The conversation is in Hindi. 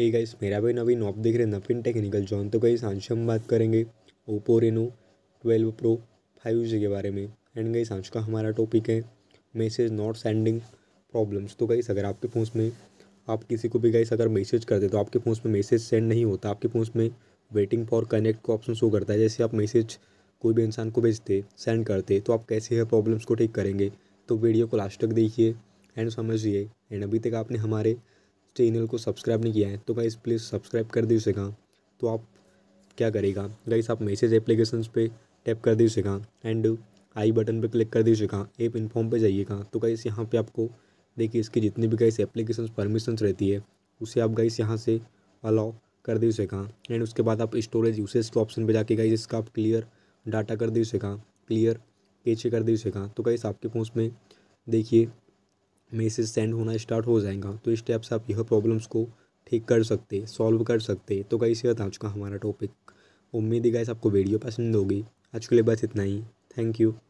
हे गाइस मेरा भाई नवीन आप देख रहे हैं नवीन टेक्निकल जॉन तो गाइस आज हम बात करेंगे Oppo Reno twelve pro five G के बारे में एंड गाइस आज का हमारा टॉपिक है मैसेज नॉट सेंडिंग प्रॉब्लम्स तो गाइस अगर आपके फ़ोन में आप किसी को भी गाइस अगर मैसेज करते तो आपके फ़ोन में मैसेज सेंड नहीं होता आपके फ़ोन में वेटिंग फॉर कनेक्ट का ऑप्शन शो करता है जैसे आप मैसेज कोई भी इंसान को भेजते सेंड करते तो आप कैसे है प्रॉब्लम्स को ठीक करेंगे तो वीडियो को लास्ट तक देखिए एंड समझिए एंड अभी तक आपने हमारे चैनल को सब्सक्राइब नहीं किया है तो गाइस प्लीज़ सब्सक्राइब कर दीजिएगा तो आप क्या करेगा गाइस आप मैसेज एप्लीकेशन पे टैप कर दीजिएगा एंड आई बटन पे क्लिक कर दीजिएगा एप इन्फॉर्म पे जाइएगा तो गाइस यहाँ पे आपको देखिए इसकी जितनी भी गाइस एप्लीकेशन परमिशन रहती है उसे आप गाइस यहाँ से अलाउ कर दीजिएगा एंड उसके बाद आप स्टोरेज यूसेज के ऑप्शन पर जाके गाइस इसका आप क्लियर डाटा कर दीजिएगा क्लियर कैचे कर दीजिएगा तो गाइस आपके फोन में देखिए मैसेज सेंड होना स्टार्ट हो जाएगा तो इस टाइप से आप यह प्रॉब्लम्स को ठीक कर सकते सॉल्व कर सकते तो कई से बता चुका हमारा टॉपिक उम्मीद है गाइस आपको वीडियो पसंद होगी आज के लिए बस इतना ही थैंक यू